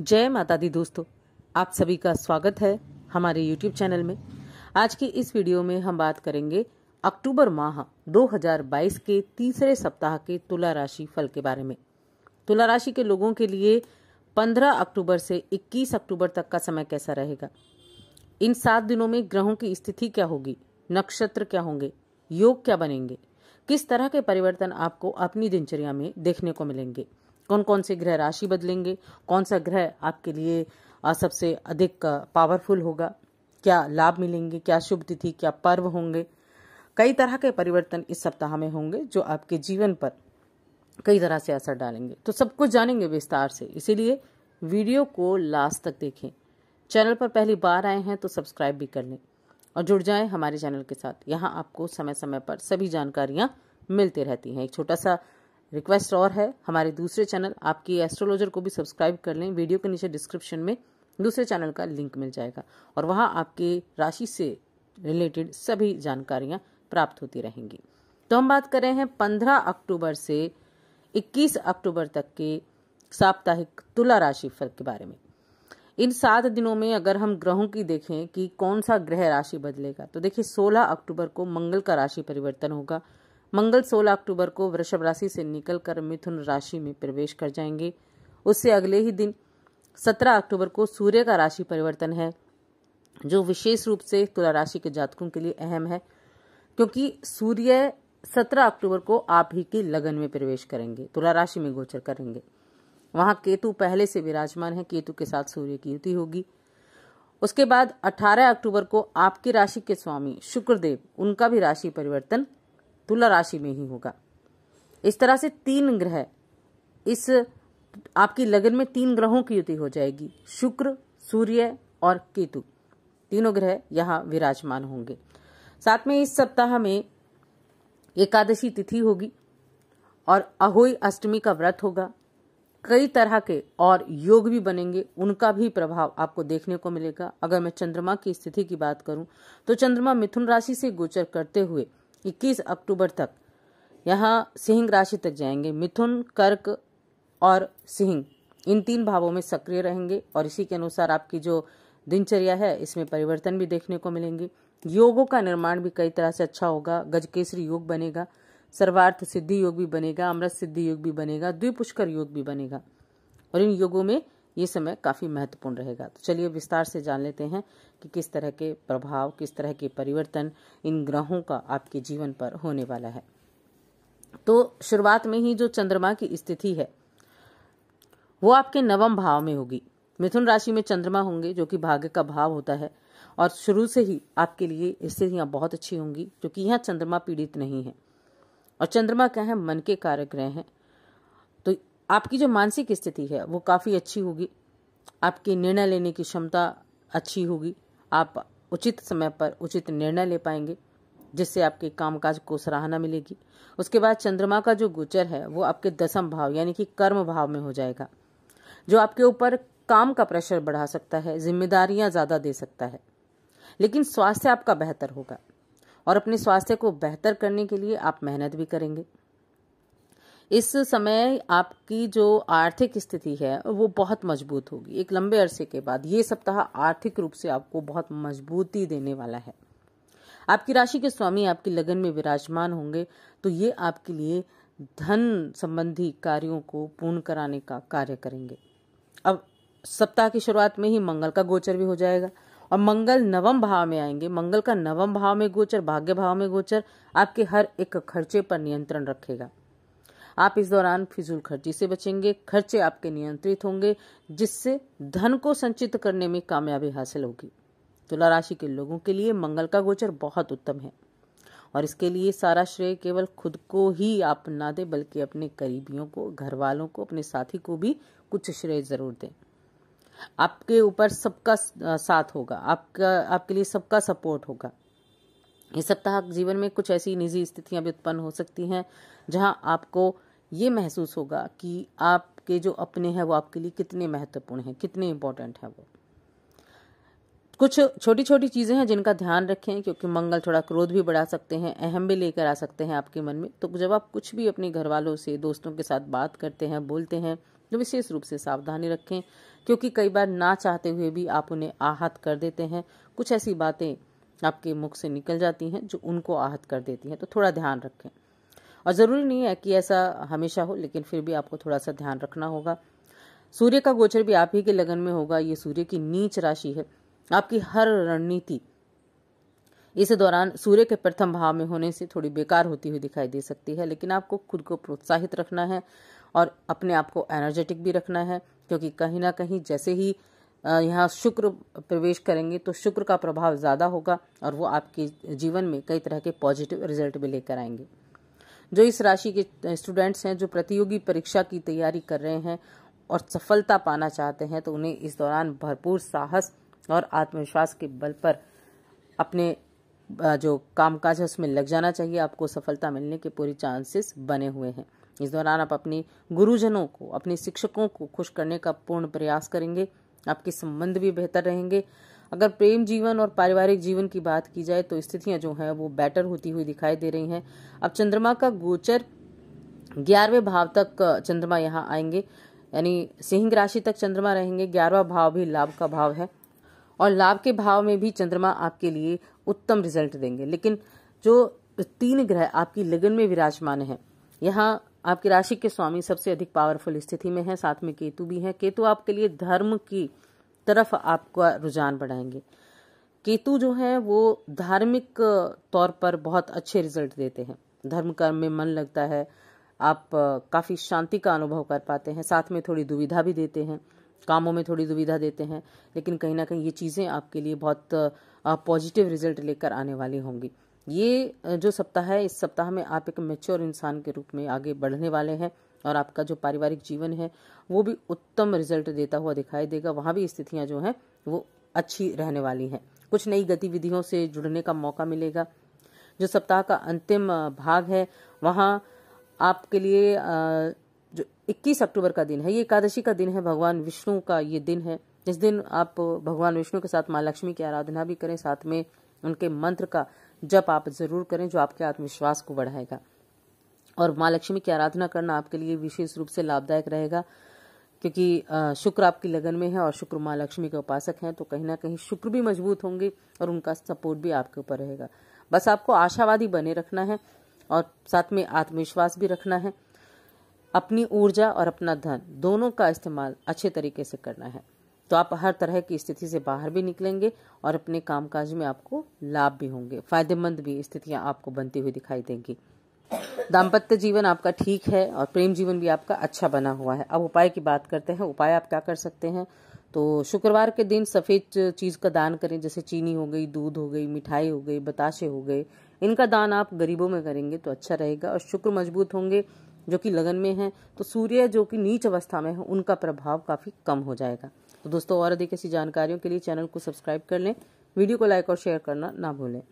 जय माता दी दोस्तों आप सभी का स्वागत है हमारे YouTube चैनल में आज की इस वीडियो में हम बात करेंगे अक्टूबर माह 2022 के तीसरे सप्ताह के तुला राशि फल के बारे में तुला राशि के लोगों के लिए 15 अक्टूबर से 21 अक्टूबर तक का समय कैसा रहेगा इन सात दिनों में ग्रहों की स्थिति क्या होगी नक्षत्र क्या होंगे योग क्या बनेंगे किस तरह के परिवर्तन आपको अपनी दिनचर्या में देखने को मिलेंगे कौन कौन से ग्रह राशि बदलेंगे कौन सा ग्रह आपके लिए सबसे अधिक पावरफुल होगा क्या लाभ मिलेंगे क्या शुभ तिथि क्या पर्व होंगे कई तरह के परिवर्तन इस सप्ताह में होंगे जो आपके जीवन पर कई तरह से असर डालेंगे तो सब कुछ जानेंगे विस्तार से इसीलिए वीडियो को लास्ट तक देखें चैनल पर पहली बार आए हैं तो सब्सक्राइब भी कर लें और जुड़ जाएं हमारे चैनल के साथ यहाँ आपको समय समय पर सभी जानकारियाँ मिलती रहती हैं एक छोटा सा रिक्वेस्ट और है हमारे दूसरे चैनल आपकी एस्ट्रोलॉजर को भी सब्सक्राइब कर लें वीडियो के नीचे डिस्क्रिप्शन में दूसरे चैनल का लिंक मिल जाएगा और वहाँ आपके राशि से रिलेटेड सभी जानकारियाँ प्राप्त होती रहेंगी तो हम बात कर रहे हैं पंद्रह अक्टूबर से इक्कीस अक्टूबर तक के साप्ताहिक तुला राशि फल के बारे में इन सात दिनों में अगर हम ग्रहों की देखें कि कौन सा ग्रह राशि बदलेगा तो देखिए 16 अक्टूबर को मंगल का राशि परिवर्तन होगा मंगल 16 अक्टूबर को वृषभ राशि से निकलकर मिथुन राशि में प्रवेश कर जाएंगे उससे अगले ही दिन 17 अक्टूबर को सूर्य का राशि परिवर्तन है जो विशेष रूप से तुला राशि के जातकों के लिए अहम है क्योंकि सूर्य 17 अक्टूबर को आप ही के लगन में प्रवेश करेंगे तुला राशि में गोचर करेंगे वहां केतु पहले से विराजमान है केतु के साथ सूर्य की युति होगी उसके बाद 18 अक्टूबर को आपकी राशि के स्वामी शुक्रदेव उनका भी राशि परिवर्तन तुला राशि में ही होगा इस तरह से तीन ग्रह इस आपकी लगन में तीन ग्रहों की युति हो जाएगी शुक्र सूर्य और केतु तीनों ग्रह यहाँ विराजमान होंगे साथ में इस सप्ताह में एकादशी तिथि होगी और अहोई अष्टमी का व्रत होगा कई तरह के और योग भी बनेंगे उनका भी प्रभाव आपको देखने को मिलेगा अगर मैं चंद्रमा की स्थिति की बात करूं तो चंद्रमा मिथुन राशि से गोचर करते हुए 21 अक्टूबर तक यहाँ सिंह राशि तक जाएंगे मिथुन कर्क और सिंह इन तीन भावों में सक्रिय रहेंगे और इसी के अनुसार आपकी जो दिनचर्या है इसमें परिवर्तन भी देखने को मिलेंगे योगों का निर्माण भी कई तरह से अच्छा होगा गजकेसरी योग बनेगा सर्वार्थ सिद्धि योग भी बनेगा अमृत सिद्धि योग भी बनेगा द्विपुष्कर योग भी बनेगा और इन योगों में ये समय काफ़ी महत्वपूर्ण रहेगा तो चलिए विस्तार से जान लेते हैं कि किस तरह के प्रभाव किस तरह के परिवर्तन इन ग्रहों का आपके जीवन पर होने वाला है तो शुरुआत में ही जो चंद्रमा की स्थिति है वो आपके नवम भाव में होगी मिथुन राशि में चंद्रमा होंगे जो कि भाग्य का भाव होता है और शुरू से ही आपके लिए स्थितियाँ बहुत अच्छी होंगी क्योंकि यहाँ चंद्रमा पीड़ित नहीं है और चंद्रमा क्या है मन के कारक ग्रह हैं आपकी जो मानसिक स्थिति है वो काफ़ी अच्छी होगी आपकी निर्णय लेने की क्षमता अच्छी होगी आप उचित समय पर उचित निर्णय ले पाएंगे जिससे आपके कामकाज को सराहना मिलेगी उसके बाद चंद्रमा का जो गोचर है वो आपके दसम भाव यानी कि कर्म भाव में हो जाएगा जो आपके ऊपर काम का प्रेशर बढ़ा सकता है जिम्मेदारियां ज़्यादा दे सकता है लेकिन स्वास्थ्य आपका बेहतर होगा और अपने स्वास्थ्य को बेहतर करने के लिए आप मेहनत भी करेंगे इस समय आपकी जो आर्थिक स्थिति है वो बहुत मजबूत होगी एक लंबे अरसे के बाद ये सप्ताह आर्थिक रूप से आपको बहुत मजबूती देने वाला है आपकी राशि के स्वामी आपकी लगन में विराजमान होंगे तो ये आपके लिए धन संबंधी कार्यों को पूर्ण कराने का कार्य करेंगे अब सप्ताह की शुरुआत में ही मंगल का गोचर भी हो जाएगा और मंगल नवम भाव में आएंगे मंगल का नवम भाव में गोचर भाग्य भाव में गोचर आपके हर एक खर्चे पर नियंत्रण रखेगा आप इस दौरान फिजूल खर्ची से बचेंगे खर्चे आपके नियंत्रित होंगे जिससे धन को संचित करने में कामयाबी हासिल होगी तुला राशि के लोगों के लिए मंगल का गोचर बहुत उत्तम है और इसके लिए सारा श्रेय केवल खुद को ही आप ना दें बल्कि अपने करीबियों को घर वालों को अपने साथी को भी कुछ श्रेय जरूर दें आपके ऊपर सबका साथ होगा आपका आपके लिए सबका सपोर्ट होगा इस सप्ताह जीवन में कुछ ऐसी निजी स्थितियां भी उत्पन्न हो सकती हैं जहां आपको ये महसूस होगा कि आपके जो अपने हैं वो आपके लिए कितने महत्वपूर्ण हैं कितने इंपॉर्टेंट हैं वो कुछ छोटी छोटी चीज़ें हैं जिनका ध्यान रखें क्योंकि मंगल थोड़ा क्रोध भी बढ़ा सकते हैं अहम भी लेकर आ सकते हैं आपके मन में तो जब आप कुछ भी अपने घर वालों से दोस्तों के साथ बात करते हैं बोलते हैं तो विशेष रूप से सावधानी रखें क्योंकि कई बार ना चाहते हुए भी आप उन्हें आहत कर देते हैं कुछ ऐसी बातें आपके मुख से निकल जाती हैं जो उनको आहत कर देती हैं तो थोड़ा ध्यान रखें और ज़रूरी नहीं है कि ऐसा हमेशा हो लेकिन फिर भी आपको थोड़ा सा ध्यान रखना होगा सूर्य का गोचर भी आप ही के लगन में होगा ये सूर्य की नीच राशि है आपकी हर रणनीति इस दौरान सूर्य के प्रथम भाव में होने से थोड़ी बेकार होती हुई दिखाई दे सकती है लेकिन आपको खुद को प्रोत्साहित रखना है और अपने आप को एनर्जेटिक भी रखना है क्योंकि कहीं ना कहीं जैसे ही यहाँ शुक्र प्रवेश करेंगे तो शुक्र का प्रभाव ज़्यादा होगा और वो आपके जीवन में कई तरह के पॉजिटिव रिजल्ट भी लेकर आएंगे जो इस राशि के स्टूडेंट्स हैं जो प्रतियोगी परीक्षा की तैयारी कर रहे हैं और सफलता पाना चाहते हैं तो उन्हें इस दौरान भरपूर साहस और आत्मविश्वास के बल पर अपने जो कामकाज है उसमें लग जाना चाहिए आपको सफलता मिलने के पूरे चांसेस बने हुए हैं इस दौरान आप अपने गुरुजनों को अपने शिक्षकों को खुश करने का पूर्ण प्रयास करेंगे आपके संबंध भी बेहतर रहेंगे अगर प्रेम जीवन और पारिवारिक जीवन की बात की जाए तो स्थितियां जो हैं वो बेटर होती हुई दिखाई दे रही हैं अब चंद्रमा का गोचर ग्यारहवें भाव तक चंद्रमा यहाँ आएंगे यानी सिंह राशि तक चंद्रमा रहेंगे ग्यारहवा भाव भी लाभ का भाव है और लाभ के भाव में भी चंद्रमा आपके लिए उत्तम रिजल्ट देंगे लेकिन जो तीन ग्रह आपकी लगन में विराजमान है यहाँ आपकी राशि के स्वामी सबसे अधिक पावरफुल स्थिति में है साथ में केतु भी है केतु आपके लिए धर्म की तरफ आपका रुझान बढ़ाएंगे केतु जो है वो धार्मिक तौर पर बहुत अच्छे रिजल्ट देते हैं धर्म कर्म में मन लगता है आप काफ़ी शांति का अनुभव कर पाते हैं साथ में थोड़ी दुविधा भी देते हैं कामों में थोड़ी दुविधा देते हैं लेकिन कहीं ना कहीं ये चीज़ें आपके लिए बहुत पॉजिटिव रिजल्ट लेकर आने वाली होंगी ये जो सप्ताह है इस सप्ताह में आप एक मेच्योर इंसान के रूप में आगे बढ़ने वाले हैं और आपका जो पारिवारिक जीवन है वो भी उत्तम रिजल्ट देता हुआ दिखाई देगा वहाँ भी स्थितियाँ जो हैं वो अच्छी रहने वाली हैं कुछ नई गतिविधियों से जुड़ने का मौका मिलेगा जो सप्ताह का अंतिम भाग है वहाँ आपके लिए जो 21 अक्टूबर का दिन है ये एकादशी का दिन है भगवान विष्णु का ये दिन है जिस दिन आप भगवान विष्णु के साथ माँ लक्ष्मी की आराधना भी करें साथ में उनके मंत्र का जप आप जरूर करें जो आपके आत्मविश्वास को बढ़ाएगा और माँ लक्ष्मी की आराधना करना आपके लिए विशेष रूप से लाभदायक रहेगा क्योंकि शुक्र आपकी लगन में है और शुक्र माँ लक्ष्मी के उपासक हैं तो कहीं ना कहीं शुक्र भी मजबूत होंगे और उनका सपोर्ट भी आपके ऊपर रहेगा बस आपको आशावादी बने रखना है और साथ में आत्मविश्वास भी रखना है अपनी ऊर्जा और अपना धन दोनों का इस्तेमाल अच्छे तरीके से करना है तो आप हर तरह की स्थिति से बाहर भी निकलेंगे और अपने कामकाज में आपको लाभ भी होंगे फायदेमंद भी स्थितियां आपको बनती हुई दिखाई देंगी दाम्पत्य जीवन आपका ठीक है और प्रेम जीवन भी आपका अच्छा बना हुआ है अब उपाय की बात करते हैं उपाय आप क्या कर सकते हैं तो शुक्रवार के दिन सफ़ेद चीज़ का दान करें जैसे चीनी हो गई दूध हो गई मिठाई हो गई बताशे हो गए इनका दान आप गरीबों में करेंगे तो अच्छा रहेगा और शुक्र मजबूत होंगे जो कि लगन में है तो सूर्य जो कि नीच अवस्था में है उनका प्रभाव काफ़ी कम हो जाएगा तो दोस्तों और अधिक ऐसी जानकारियों के लिए चैनल को सब्सक्राइब कर लें वीडियो को लाइक और शेयर करना ना भूलें